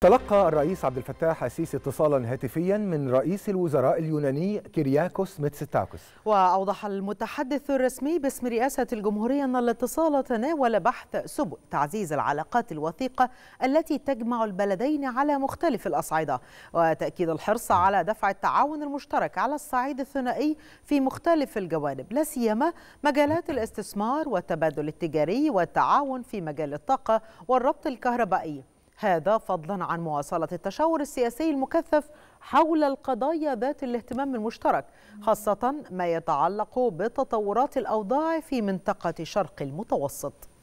تلقى الرئيس عبد الفتاح السيسي اتصالا هاتفيا من رئيس الوزراء اليوناني كيرياكوس ميتسيتاكوس وأوضح المتحدث الرسمي باسم رئاسة الجمهورية أن الاتصال تناول بحث سبل تعزيز العلاقات الوثيقة التي تجمع البلدين على مختلف الأصعدة وتأكيد الحرص على دفع التعاون المشترك على الصعيد الثنائي في مختلف الجوانب لا سيما مجالات الاستثمار والتبادل التجاري والتعاون في مجال الطاقة والربط الكهربائي هذا فضلا عن مواصلة التشاور السياسي المكثف حول القضايا ذات الاهتمام المشترك خاصة ما يتعلق بتطورات الأوضاع في منطقة شرق المتوسط